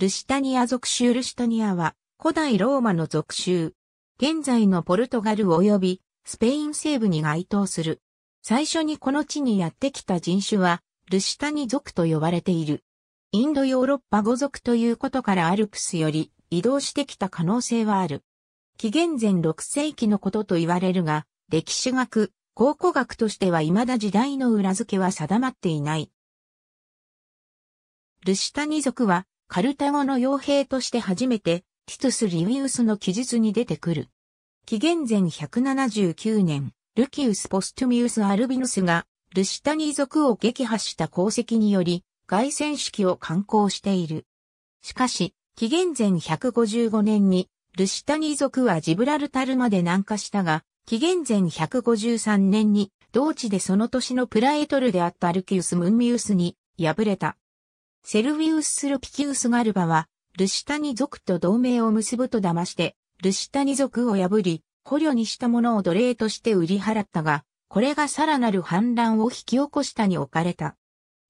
ルシタニア属州ルシタニアは古代ローマの属州。現在のポルトガル及びスペイン西部に該当する。最初にこの地にやってきた人種はルシタニ族と呼ばれている。インドヨーロッパ語族ということからアルプスより移動してきた可能性はある。紀元前6世紀のことと言われるが、歴史学、考古学としては未だ時代の裏付けは定まっていない。ルシタニ族はカルタゴの傭兵として初めて、ティトス・リウィウスの記述に出てくる。紀元前179年、ルキウス・ポストゥミウス・アルビヌスが、ルシタニー族を撃破した功績により、凱旋式を観光している。しかし、紀元前155年に、ルシタニー族はジブラルタルまで南下したが、紀元前153年に、同地でその年のプラエトルであったルキウス・ムンミウスに敗れた。セルビウス・スルピキウス・ガルバは、ルシタニ族と同盟を結ぶと騙して、ルシタニ族を破り、捕虜にしたものを奴隷として売り払ったが、これがさらなる反乱を引き起こしたに置かれた。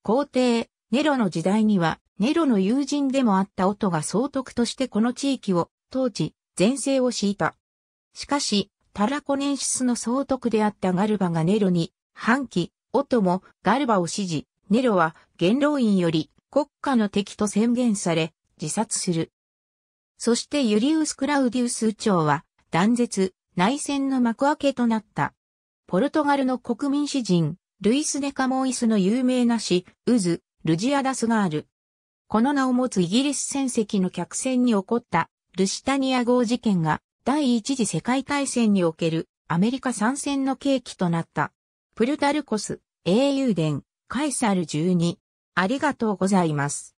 皇帝、ネロの時代には、ネロの友人でもあった音が総督としてこの地域を統治、前世を敷いた。しかし、タラコネンシスの総督であったガルバがネロに、反旗、音もガルバを支持、ネロは元老院より国家の敵と宣言され、自殺する。そしてユリウス・クラウディウス長は、断絶、内戦の幕開けとなった。ポルトガルの国民詩人、ルイス・デカモイスの有名な詩、ウズ、ルジアダスがある。この名を持つイギリス戦績の客船に起こったルシタニア号事件が第一次世界大戦におけるアメリカ参戦の契機となった。プルタルコス、英雄伝、カイサル12。ありがとうございます。